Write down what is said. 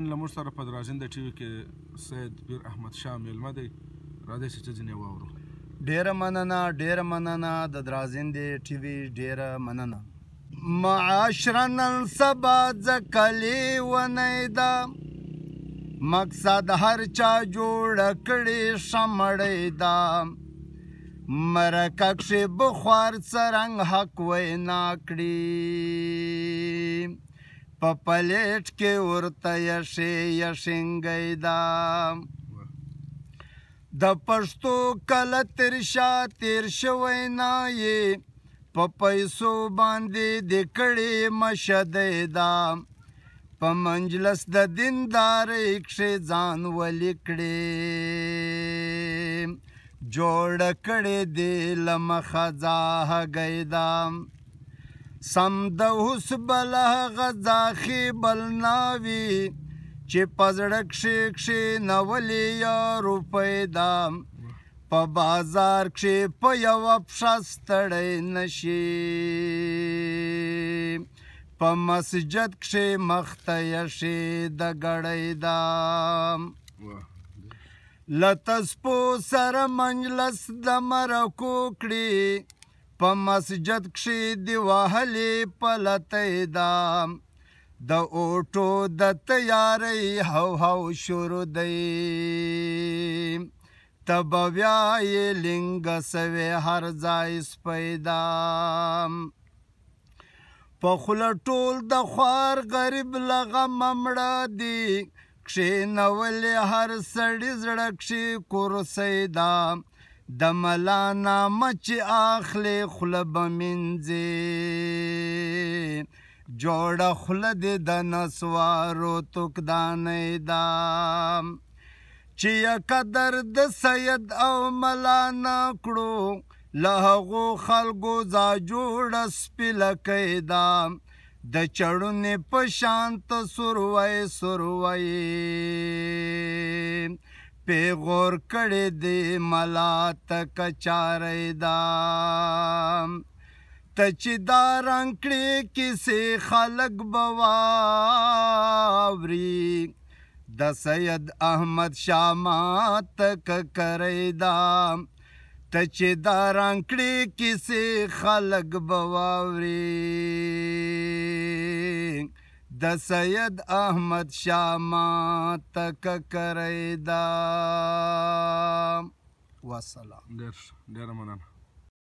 له موږ سره په دراجنده ټي وي کې سید پیر احمد شاه میلمه دی راځئ چې څه ځینې واورو ډیره مننه ډیره مننه د درازندې ټي وي ډیره مننه معاشره نن سبا ځکلی ونی ده مقصد هر چا جوړه کړې شمړی ده مرکه کښې بخوار څرنګ حق وینا کړي په پلیټ کې ورته یشې یشنګی دا د پښتو کله تیر شا تیر شوی نایې په پیسو باندې د کړې مشدې دا په منجلس د دیندار کښې ځان ولیکړې جوړ کړې دې لمخه ځاه ګیدام سم د اوس بل هغه ځاخي بل ناوي چې پزړه کښې کښې نولې یارو پیدا په بازار کښې په یوه پښه ستړی نشي په مسجد کښې مخته یشي د ګړۍ دا لتسپو سره منجلس د مرکو کړي په مسجد کښې دی وهلې پلتۍ دا د اوټو د تیارۍ هو هو شروع دی ته به بیا یې لینګه سوې هر ځای سپی دا په خوله ټول د خوار غریب له غمه مړه دي کښېنولې هر سړي زړه کښې کورسۍ ده د ملا نامه چې اخلې خوله به مینځې جوړه خوله دې د نسوارو توکدانې ده چې قدر د سید او ملا نه کړو له هغو خلکو ځا جوړه سپي لکۍ ده د چړونې په شانت سروی سروی پیغور کړي دی ملا تک چارې دا تچ دا رنگ کړي کسې خلق بواوري د سید احمد شاه مات کرې دا تچ دا رنگ کړي کسې خلق بواوري د سید احمد شاه ما تک کریدا وسلام ډیر ډیر مننه